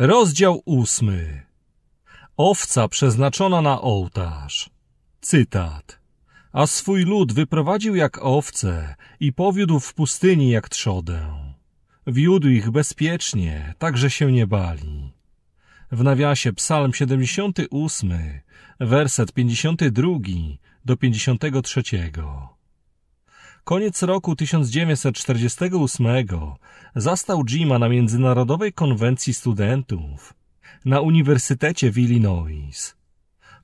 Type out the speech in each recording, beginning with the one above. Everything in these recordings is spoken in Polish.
Rozdział ósmy. Owca przeznaczona na ołtarz. Cytat. A swój lud wyprowadził jak owce i powiódł w pustyni jak trzodę. Wiódł ich bezpiecznie, tak że się nie bali. W nawiasie psalm 78, werset 52 do 53. Koniec roku 1948 zastał Jima na Międzynarodowej Konwencji Studentów na Uniwersytecie w Illinois.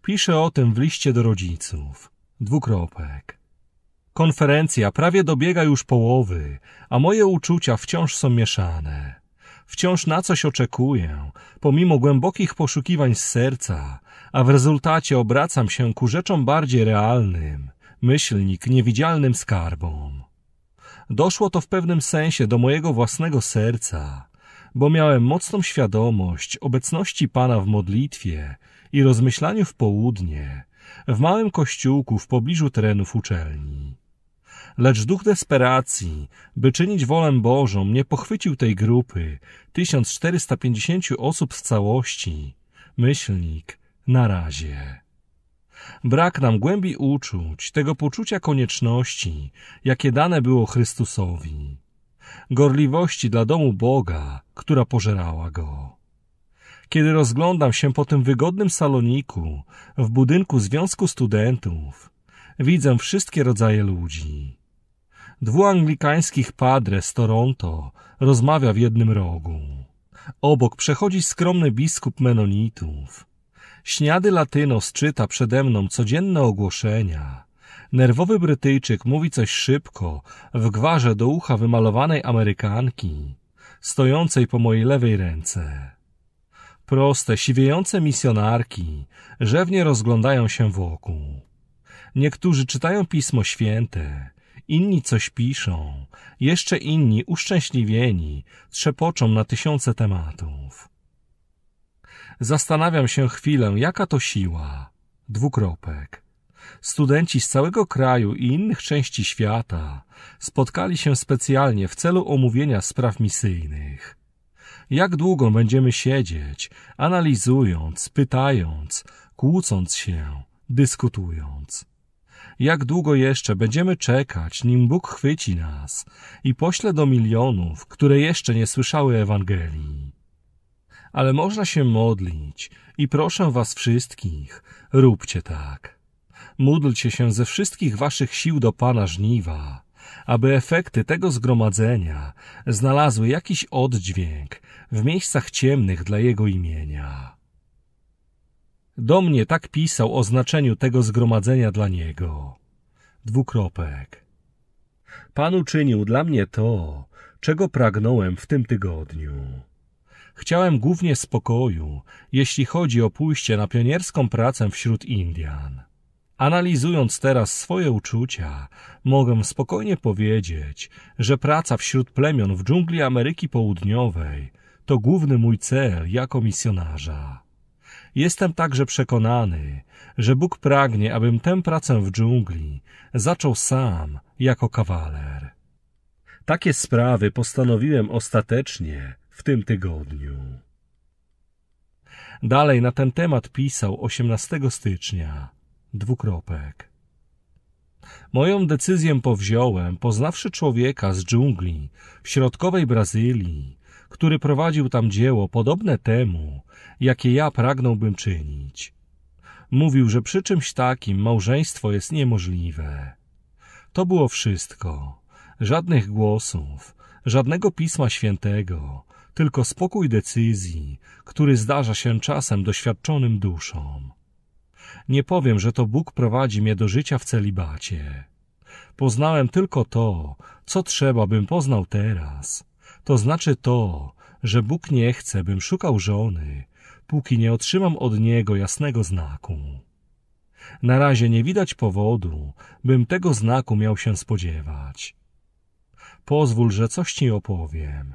Pisze o tym w liście do rodziców. Dwukropek. Konferencja prawie dobiega już połowy, a moje uczucia wciąż są mieszane. Wciąż na coś oczekuję, pomimo głębokich poszukiwań z serca, a w rezultacie obracam się ku rzeczom bardziej realnym – myślnik niewidzialnym skarbom. Doszło to w pewnym sensie do mojego własnego serca, bo miałem mocną świadomość obecności Pana w modlitwie i rozmyślaniu w południe, w małym kościółku w pobliżu terenów uczelni. Lecz duch desperacji, by czynić wolę Bożą, nie pochwycił tej grupy 1450 osób z całości. Myślnik na razie. Brak nam głębi uczuć, tego poczucia konieczności, jakie dane było Chrystusowi. Gorliwości dla domu Boga, która pożerała go. Kiedy rozglądam się po tym wygodnym saloniku, w budynku Związku Studentów, widzę wszystkie rodzaje ludzi. Dwu anglikańskich padre z Toronto rozmawia w jednym rogu. Obok przechodzi skromny biskup Menonitów. Śniady Latyno czyta przede mną codzienne ogłoszenia. Nerwowy Brytyjczyk mówi coś szybko, w gwarze do ucha wymalowanej Amerykanki, stojącej po mojej lewej ręce. Proste, siwiejące misjonarki rzewnie rozglądają się wokół. Niektórzy czytają Pismo Święte, inni coś piszą, jeszcze inni, uszczęśliwieni, trzepoczą na tysiące tematów. Zastanawiam się chwilę, jaka to siła. Dwukropek. Studenci z całego kraju i innych części świata spotkali się specjalnie w celu omówienia spraw misyjnych. Jak długo będziemy siedzieć, analizując, pytając, kłócąc się, dyskutując? Jak długo jeszcze będziemy czekać, nim Bóg chwyci nas i pośle do milionów, które jeszcze nie słyszały Ewangelii? ale można się modlić i proszę was wszystkich, róbcie tak. Módlcie się ze wszystkich waszych sił do Pana żniwa, aby efekty tego zgromadzenia znalazły jakiś oddźwięk w miejscach ciemnych dla Jego imienia. Do mnie tak pisał o znaczeniu tego zgromadzenia dla Niego. Dwukropek. Pan uczynił dla mnie to, czego pragnąłem w tym tygodniu. Chciałem głównie spokoju, jeśli chodzi o pójście na pionierską pracę wśród Indian. Analizując teraz swoje uczucia, mogę spokojnie powiedzieć, że praca wśród plemion w dżungli Ameryki Południowej to główny mój cel jako misjonarza. Jestem także przekonany, że Bóg pragnie, abym tę pracę w dżungli zaczął sam jako kawaler. Takie sprawy postanowiłem ostatecznie w tym tygodniu. Dalej na ten temat pisał 18 stycznia. Dwukropek. Moją decyzję powziąłem, poznawszy człowieka z dżungli w środkowej Brazylii, który prowadził tam dzieło podobne temu, jakie ja pragnąłbym czynić. Mówił, że przy czymś takim małżeństwo jest niemożliwe. To było wszystko. Żadnych głosów, żadnego pisma świętego, tylko spokój decyzji, który zdarza się czasem doświadczonym duszom. Nie powiem, że to Bóg prowadzi mnie do życia w celibacie. Poznałem tylko to, co trzeba, bym poznał teraz. To znaczy to, że Bóg nie chce, bym szukał żony, póki nie otrzymam od Niego jasnego znaku. Na razie nie widać powodu, bym tego znaku miał się spodziewać. Pozwól, że coś ci opowiem.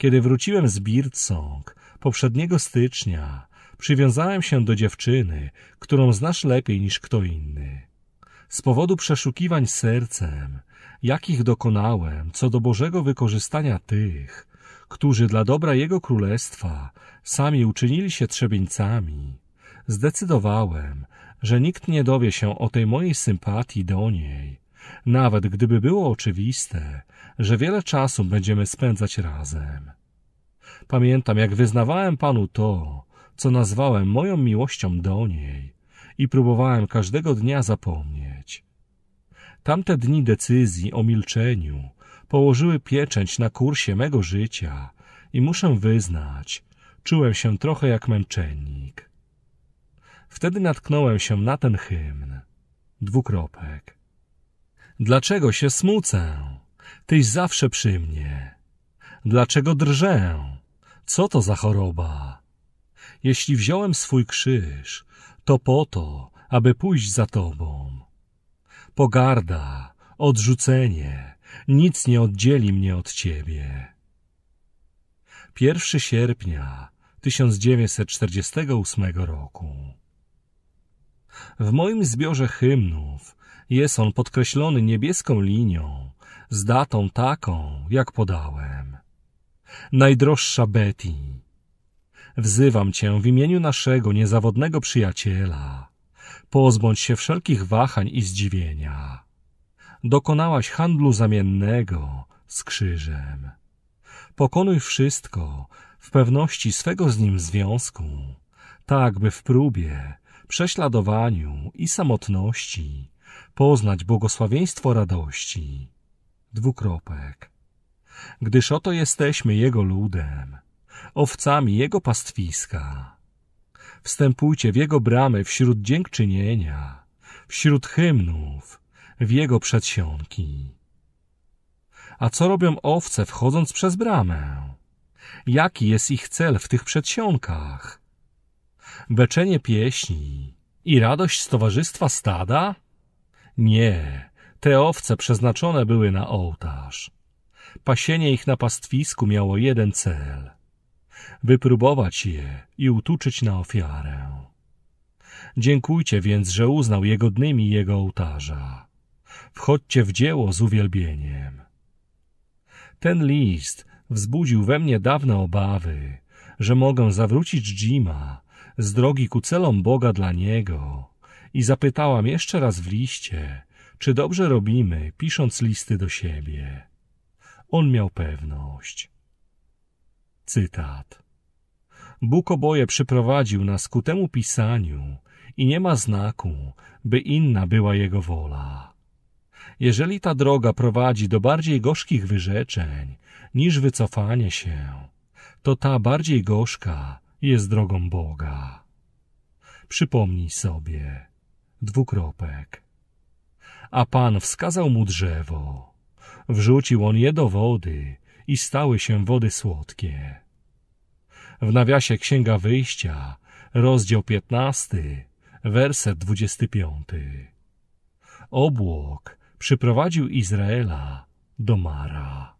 Kiedy wróciłem z Birdsong poprzedniego stycznia, przywiązałem się do dziewczyny, którą znasz lepiej niż kto inny. Z powodu przeszukiwań sercem, jakich dokonałem co do Bożego wykorzystania tych, którzy dla dobra Jego Królestwa sami uczynili się trzebieńcami, zdecydowałem, że nikt nie dowie się o tej mojej sympatii do niej, nawet gdyby było oczywiste, że wiele czasu będziemy spędzać razem. Pamiętam, jak wyznawałem Panu to, co nazwałem moją miłością do niej i próbowałem każdego dnia zapomnieć. Tamte dni decyzji o milczeniu położyły pieczęć na kursie mego życia i muszę wyznać, czułem się trochę jak męczennik. Wtedy natknąłem się na ten hymn. Dwukropek. Dlaczego się smucę? Tyś zawsze przy mnie. Dlaczego drżę? Co to za choroba? Jeśli wziąłem swój krzyż, to po to, aby pójść za tobą. Pogarda, odrzucenie, nic nie oddzieli mnie od ciebie. 1 sierpnia 1948 roku. W moim zbiorze hymnów jest on podkreślony niebieską linią, z datą taką, jak podałem. Najdroższa Betty, wzywam cię w imieniu naszego niezawodnego przyjaciela. Pozbądź się wszelkich wahań i zdziwienia. Dokonałaś handlu zamiennego z krzyżem. Pokonuj wszystko w pewności swego z nim związku, tak by w próbie, prześladowaniu i samotności poznać błogosławieństwo radości. Dwukropek. Gdyż oto jesteśmy Jego ludem, owcami Jego pastwiska. Wstępujcie w Jego bramy wśród dziękczynienia, wśród hymnów, w Jego przedsionki. A co robią owce wchodząc przez bramę? Jaki jest ich cel w tych przedsionkach? Beczenie pieśni i radość z towarzystwa stada? Nie, te owce przeznaczone były na ołtarz. Pasienie ich na pastwisku miało jeden cel. Wypróbować je i utuczyć na ofiarę. Dziękujcie więc, że uznał je godnymi jego ołtarza. Wchodźcie w dzieło z uwielbieniem. Ten list wzbudził we mnie dawne obawy, że mogę zawrócić Jima z drogi ku celom Boga dla niego i zapytałam jeszcze raz w liście, czy dobrze robimy, pisząc listy do siebie. On miał pewność. Cytat. Bóg oboje przyprowadził nas ku temu pisaniu i nie ma znaku, by inna była Jego wola. Jeżeli ta droga prowadzi do bardziej gorzkich wyrzeczeń niż wycofanie się, to ta bardziej gorzka jest drogą Boga. Przypomnij sobie, dwukropek. A pan wskazał mu drzewo. Wrzucił on je do wody i stały się wody słodkie. W nawiasie Księga Wyjścia, rozdział 15, werset 25. Obłok przyprowadził Izraela do Mara.